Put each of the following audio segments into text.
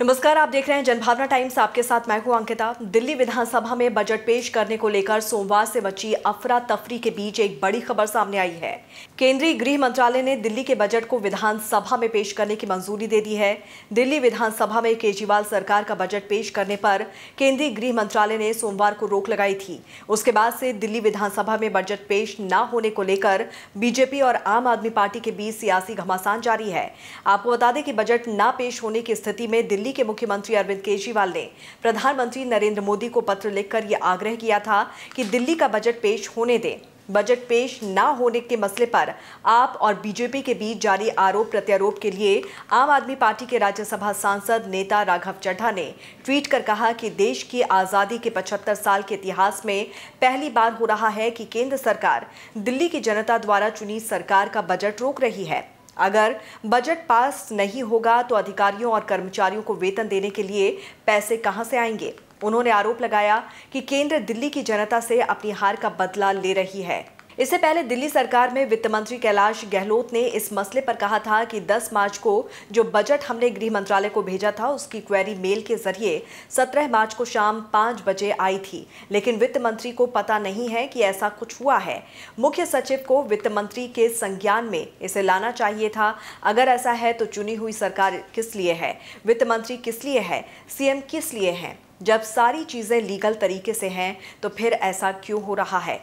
नमस्कार आप देख रहे हैं जनभावना टाइम्स आपके साथ मैं हूं अंकिता दिल्ली विधानसभा में बजट पेश करने को लेकर सोमवार से बची अफरा तफरी के बीच एक बड़ी खबर सामने आई है केंद्रीय गृह मंत्रालय ने दिल्ली के बजट को विधानसभा में पेश करने की मंजूरी दे दी है दिल्ली विधानसभा में केजरीवाल सरकार का बजट पेश करने पर केंद्रीय गृह मंत्रालय ने सोमवार को रोक लगाई थी उसके बाद से दिल्ली विधानसभा में बजट पेश न होने को लेकर बीजेपी और आम आदमी पार्टी के बीच सियासी घमासान जारी है आपको बता दें कि बजट न पेश होने की स्थिति में दिल्ली दिल्ली के मुख्यमंत्री अरविंद केजरीवाल ने प्रधानमंत्री नरेंद्र मोदी को पत्र लिखकर यह आग्रह किया था कि दिल्ली का बजट पेश होने दें बजट पेश ना होने के मसले पर आप और बीजेपी के बीच जारी आरोप प्रत्यारोप के लिए आम आदमी पार्टी के राज्यसभा सांसद नेता राघव चड्ढा ने ट्वीट कर कहा कि देश की आज़ादी के 75 साल के इतिहास में पहली बार हो रहा है कि केंद्र सरकार दिल्ली की जनता द्वारा चुनी सरकार का बजट रोक रही है अगर बजट पास नहीं होगा तो अधिकारियों और कर्मचारियों को वेतन देने के लिए पैसे कहां से आएंगे उन्होंने आरोप लगाया कि केंद्र दिल्ली की जनता से अपनी हार का बदला ले रही है इससे पहले दिल्ली सरकार में वित्त मंत्री कैलाश गहलोत ने इस मसले पर कहा था कि 10 मार्च को जो बजट हमने गृह मंत्रालय को भेजा था उसकी क्वेरी मेल के जरिए 17 मार्च को शाम 5 बजे आई थी लेकिन वित्त मंत्री को पता नहीं है कि ऐसा कुछ हुआ है मुख्य सचिव को वित्त मंत्री के संज्ञान में इसे लाना चाहिए था अगर ऐसा है तो चुनी हुई सरकार किस लिए है वित्त मंत्री किस लिए है सीएम किस लिए हैं जब सारी चीज़ें लीगल तरीके से हैं तो फिर ऐसा क्यों हो रहा है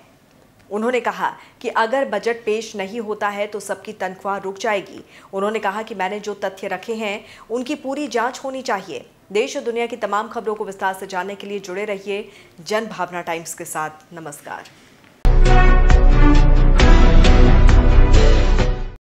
उन्होंने कहा कि अगर बजट पेश नहीं होता है तो सबकी तनख्वाह रुक जाएगी उन्होंने कहा कि मैंने जो तथ्य रखे हैं उनकी पूरी जांच होनी चाहिए देश और दुनिया की तमाम खबरों को विस्तार से जानने के लिए जुड़े रहिए जन भावना टाइम्स के साथ नमस्कार